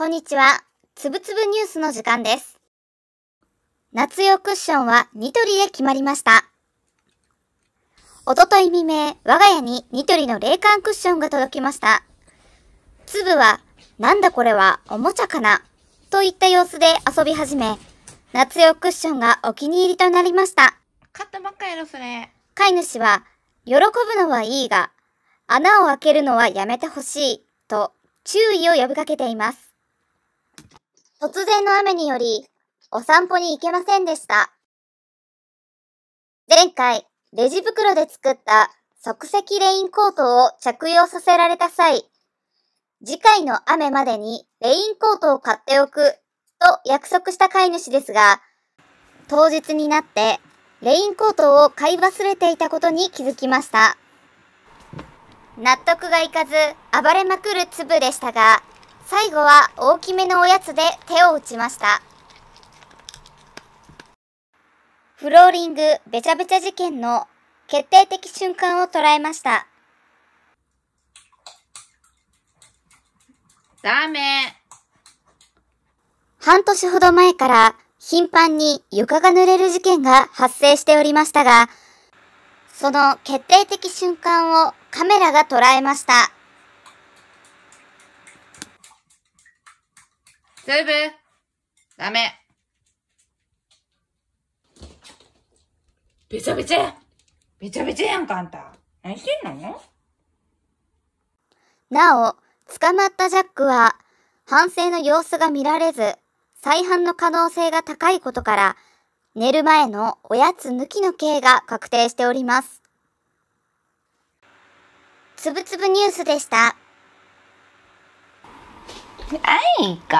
こんにちは。つぶつぶニュースの時間です。夏用クッションはニトリで決まりました。おととい未明、我が家にニトリの冷感クッションが届きました。粒は、なんだこれは、おもちゃかなといった様子で遊び始め、夏用クッションがお気に入りとなりました。買ったばっかやろ、それ。飼い主は、喜ぶのはいいが、穴を開けるのはやめてほしい、と注意を呼びかけています。突然の雨により、お散歩に行けませんでした。前回、レジ袋で作った即席レインコートを着用させられた際、次回の雨までにレインコートを買っておくと約束した飼い主ですが、当日になってレインコートを買い忘れていたことに気づきました。納得がいかず暴れまくる粒でしたが、最後は大きめのおやつで手を打ちました。フローリングべちゃべちゃ事件の決定的瞬間を捉えました。ダメ半年ほど前から頻繁に床が濡れる事件が発生しておりましたが、その決定的瞬間をカメラが捉えました。セーブダメ。べちゃべちゃべちゃべちゃやんか、あんた。何してんのなお、捕まったジャックは、反省の様子が見られず、再犯の可能性が高いことから、寝る前のおやつ抜きの刑が確定しております。つぶつぶニュースでした。哎个。